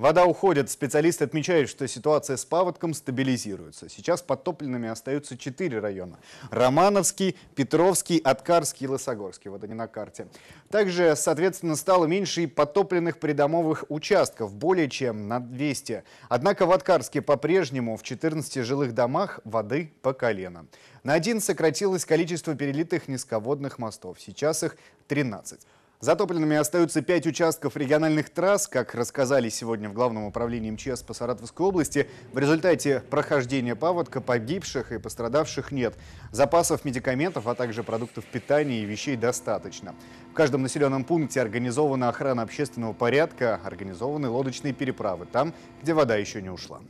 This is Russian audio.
Вода уходит. Специалисты отмечают, что ситуация с паводком стабилизируется. Сейчас подтопленными остаются четыре района. Романовский, Петровский, Откарский и Лысогорский. Вот они на карте. Также, соответственно, стало меньше и подтопленных придомовых участков. Более чем на 200. Однако в Откарске по-прежнему в 14 жилых домах воды по колено. На один сократилось количество перелитых низководных мостов. Сейчас их 13. Затопленными остаются пять участков региональных трасс. Как рассказали сегодня в Главном управлении МЧС по Саратовской области, в результате прохождения паводка погибших и пострадавших нет. Запасов медикаментов, а также продуктов питания и вещей достаточно. В каждом населенном пункте организована охрана общественного порядка, организованы лодочные переправы там, где вода еще не ушла.